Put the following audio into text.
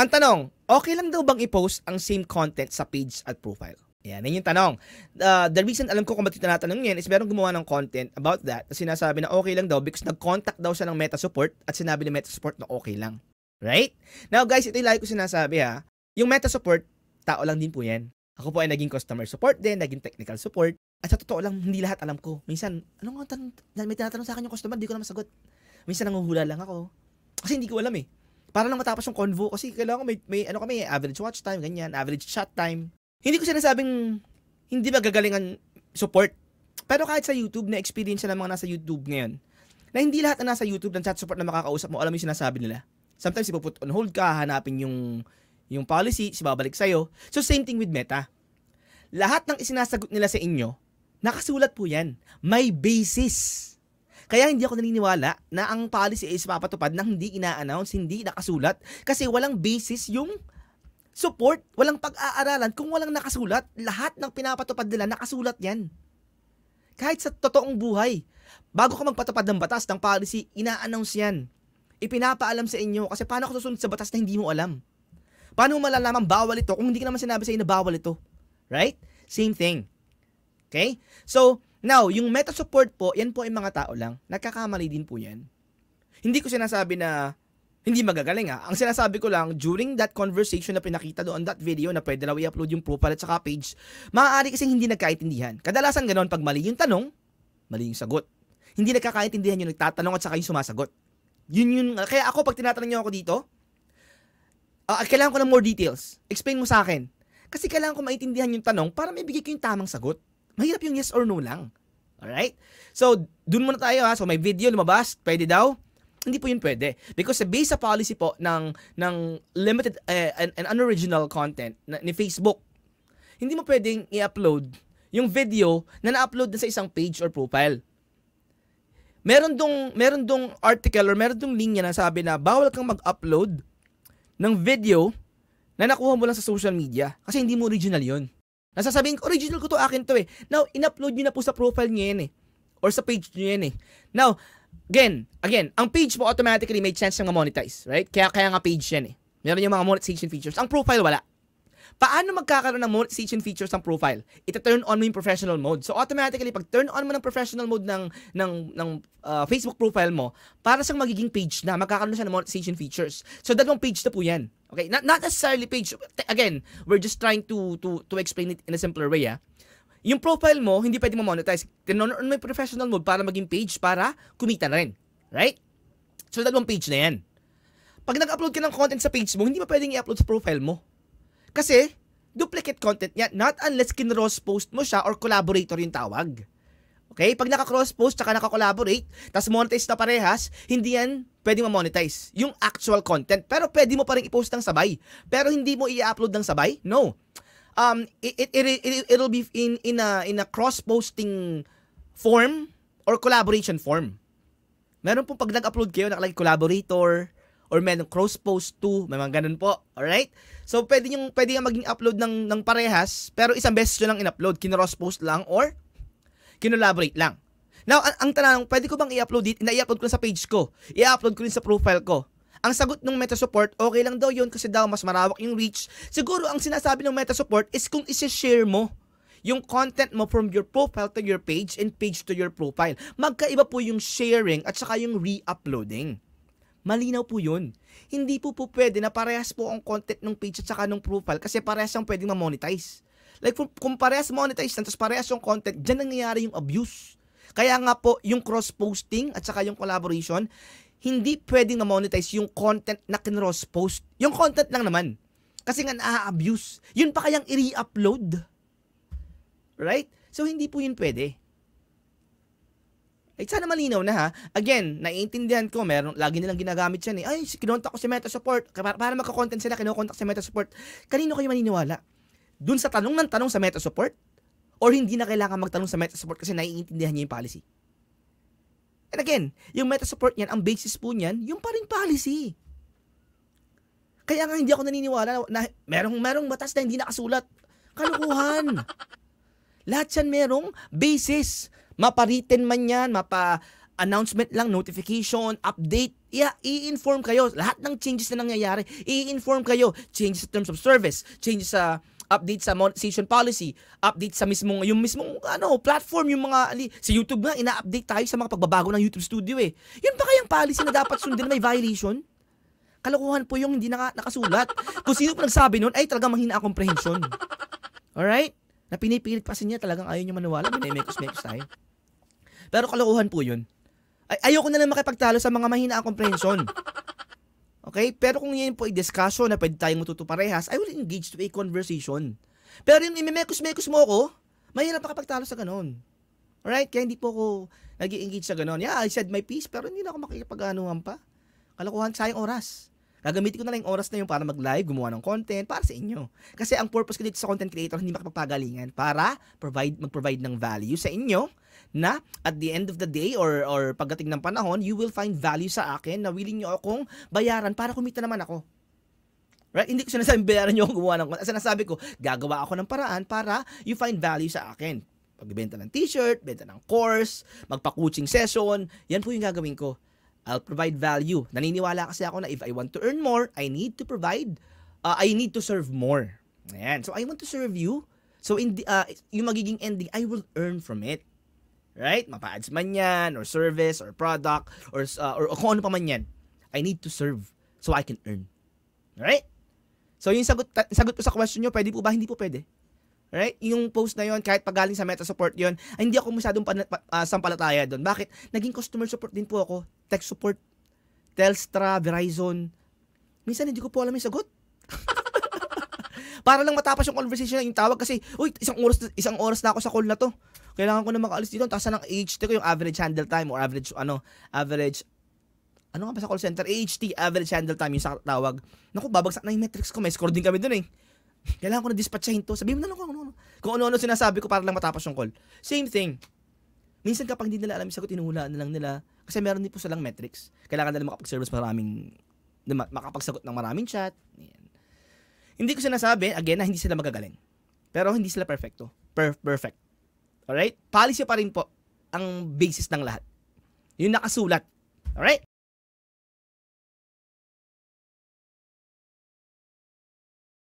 Ang tanong, okay lang daw bang i-post ang same content sa page at profile? Yan, yun yung tanong. Uh, the reason alam ko kung ba't tinatanong yan is merong gumawa ng content about that na sinasabi na okay lang daw because nag-contact daw siya ng Meta Support at sinabi ng Meta Support na okay lang. Right? Now guys, ito yung lagi ko sinasabi ha. Yung Meta Support, tao lang din po yan. Ako po ay naging customer support din, naging technical support. At sa totoo lang, hindi lahat alam ko. Minsan, ano nga tanong, may tinatanong sa akin yung customer, hindi ko na masagot. Minsan nanguhula lang ako. Kasi hindi ko alam eh para lang matapos yung convo kasi kailangan may, may ano kami, average watch time, ganyan, average chat time. Hindi ko sinasabing hindi magagalingan support. Pero kahit sa YouTube, na-experience ng mga nasa YouTube ngayon, na hindi lahat na nasa YouTube ng chat support na makakausap mo, alam mo yung sinasabi nila. Sometimes, ipuput on hold ka, hanapin yung, yung policy, sibabalik sa'yo. So, same thing with Meta. Lahat ng isinasagot nila sa inyo, nakasulat po yan. May basis. Kaya hindi ako naniniwala na ang policy ay ipapatupad na hindi ina-announce, hindi nakasulat kasi walang basis yung support, walang pag-aaralan kung walang nakasulat. Lahat ng pinapatupad nila nakasulat 'yan. Kahit sa totoong buhay, bago ka magpatupad ng batas ng policy, ina-announce 'yan. Ipinapaalam sa inyo kasi paano ka susunod sa batas na hindi mo alam? Paano mo malalaman bawal ito kung hindi ka naman sinabi sa inyo na bawal ito? Right? Same thing. Okay? So, Now, yung meta support po, yan po ay mga tao lang. Nagkakamali din po yan. Hindi ko sinasabi na hindi magagaling ha. Ah. Ang sinasabi ko lang, during that conversation na pinakita doon, that video na pwede raw i-upload yung profile at saka page, maaari kasing hindi nagkaintindihan. Kadalasan ganoon, pag mali yung tanong, mali yung sagot. Hindi nagkakaintindihan yung nagtatanong at saka yung sumasagot. Yun yun, kaya ako pag tinatanong niyo ako dito, uh, kailangan ko ng more details. Explain mo sa akin. Kasi kailangan ko maintindihan yung tanong para may bigay ko yung tamang sagot. Mahirap yung yes or no lang. Alright? So, dun muna tayo ha. So, may video lumabas, pwede daw. Hindi po yun pwede. Because based sa policy po ng, ng limited uh, eh, and, and unoriginal content na, ni Facebook, hindi mo pwedeng i-upload yung video na na-upload na sa isang page or profile. Meron dong, meron dong article or meron dong linya na sabi na bawal kang mag-upload ng video na nakuha mo lang sa social media kasi hindi mo original yon Nasasabing, original ko to, akin to eh. Now, in-upload nyo na po sa profile nyo yan eh. Or sa page nyo yan eh. Now, again, again, ang page mo automatically may chance na monetize right? Kaya, kaya nga page yan eh. Meron yung mga monetization features. Ang profile wala. Paano magkakaroon ng monetization features ng profile? Ita-turn on mo yung professional mode. So automatically, pag turn on mo ng professional mode ng, ng, ng uh, Facebook profile mo, para siyang magiging page na, magkakaroon siya ng monetization features. So dalawang page na po yan. Okay, not, not necessarily page. Again, we're just trying to, to, to explain it in a simpler way. Ah. Yung profile mo, hindi pwede mo monetize. Tinon on mo yung professional mode para maging page para kumita na rin. Right? So dalawang page na yan. Pag nag-upload ka ng content sa page mo, hindi mo pwedeng i-upload sa profile mo. Kasi, duplicate content niya, not unless kinross post mo siya or collaborator yung tawag. Okay? Pag naka-cross post tsaka naka-collaborate, tas monetize na parehas, hindi yan pwede ma-monetize. Yung actual content. Pero pwede mo pa rin i-post ng sabay. Pero hindi mo i-upload ng sabay? No. Um, it, it, it, it'll be in, in a, in a cross-posting form or collaboration form. Meron pong pag nag-upload kayo, nakalagay collaborator, or may cross post to, may mga ganun po. Alright? So, pwede yung pwede nga maging upload ng, ng parehas, pero isang beses lang in-upload. Kinross post lang or kinolaborate lang. Now, ang, ang tanong, pwede ko bang i-upload dito? Na-i-upload ko sa page ko. I-upload ko rin sa profile ko. Ang sagot ng Meta Support, okay lang daw yun kasi daw mas marawak yung reach. Siguro ang sinasabi ng Meta Support is kung isi-share mo yung content mo from your profile to your page and page to your profile. Magkaiba po yung sharing at saka yung re-uploading. Malinaw po yun. Hindi po po pwede na parehas po ang content ng page at saka ng profile kasi parehas ang pwedeng ma-monetize. Like kung parehas monetize tapos parehas yung content, dyan nangyayari yung abuse. Kaya nga po, yung cross-posting at saka yung collaboration, hindi pwedeng ma-monetize yung content na kinross-post. Yung content lang naman. Kasi nga na-abuse. Yun pa kayang i-re-upload. Right? So, hindi po yun pwede. Ay, eh, sana malinaw na ha. Again, naiintindihan ko, meron, lagi nilang ginagamit yan eh. Ay, kinontak ko si Meta Support. Para, para magka-content sila, kinokontak si Meta Support. Kanino kayo maniniwala? Doon sa tanong ng tanong sa Meta Support? Or hindi na kailangan magtanong sa Meta Support kasi naiintindihan niya yung policy? And again, yung Meta Support niyan, ang basis po niyan, yung paring policy. Kaya nga hindi ako naniniwala na, na merong, merong batas na hindi nakasulat. Kalukuhan. Lahat yan merong basis. Maparitin man yan, mapa announcement lang, notification, update, yeah, i-inform kayo. Lahat ng changes na nangyayari, i-inform kayo. Changes sa terms of service, changes sa update sa monetization policy, update sa mismong, yung mismong, ano, platform, yung mga, ali, sa YouTube nga, ina-update tayo sa mga pagbabago ng YouTube studio eh. Yun pa kayang policy na dapat sundin na may violation? Kalokohan po yung hindi naka, nakasulat. Kung sino pa nagsabi nun, ay talaga mahina ang comprehension. Alright? Na pinipilit pa siya talagang ayaw niya maniwala, may mekos-mekos tayo. Pero kalokohan po yun. Ay, ayoko na lang makipagtalo sa mga mahina ang comprehension. Okay? Pero kung yun po ay discussion na pwede tayong matutuparehas, I will engage to a conversation. Pero yung imemekos-mekos mo ako, mahirap makapagtalo sa ganun. Alright? Kaya hindi po ako nag engage sa ganun. Yeah, I said my piece, pero hindi na ako makikipag-anuhan pa. Kalokohan, sayang oras. Gagamitin ko na lang yung oras na yun para mag-live, gumawa ng content para sa inyo. Kasi ang purpose ko dito sa content creator, hindi makapagpagalingan para provide, mag-provide ng value sa inyo na at the end of the day or, or pagdating ng panahon, you will find value sa akin na willing nyo akong bayaran para kumita naman ako. Right? Hindi ko sinasabing bayaran nyo akong gumawa ng content. Sinasabi ko, gagawa ako ng paraan para you find value sa akin. Pagbibenta ng t-shirt, benta ng course, magpa-coaching session, yan po yung gagawin ko I'll provide value. Naniniwala kasi ako na if I want to earn more, I need to provide, uh, I need to serve more. Ayan. So, I want to serve you. So, in the, uh, yung magiging ending, I will earn from it. Right? Mapa-ads man yan, or service, or product, or, uh, or, kung ano pa man yan. I need to serve so I can earn. Right? So, yung sagot, sagot po sa question nyo, pwede po ba? Hindi po pwede. Right? Yung post na yon kahit pagaling sa meta support yon hindi ako masyadong pan, uh, sampalataya doon. Bakit? Naging customer support din po ako tech support, Telstra, Verizon. Minsan hindi ko po alam yung sagot. Para lang matapos yung conversation na yung tawag kasi, uy, isang oras, isang oras na ako sa call na to. Kailangan ko na makaalis dito. Taas ng HT ko yung average handle time or average, ano, average ano nga ba sa call center? AHT, average handle time, yung sa tawag. Naku, babagsak na yung metrics ko. May score din kami dun eh. Kailangan ko na dispatchahin to. Sabihin mo na lang kung ano-ano. Kung ano-ano sinasabi ko para lang matapos yung call. Same thing. Minsan kapag hindi nila alam yung sagot, inuhulaan na lang nila. Kasi meron din po silang metrics. Kailangan nila makapag-service maraming, makapagsagot ng maraming chat. Yan. Hindi ko sinasabi, again, na hindi sila magagaling. Pero hindi sila perfecto. Per- perfect. Alright? Policy pa rin po ang basis ng lahat. Yung nakasulat. Alright?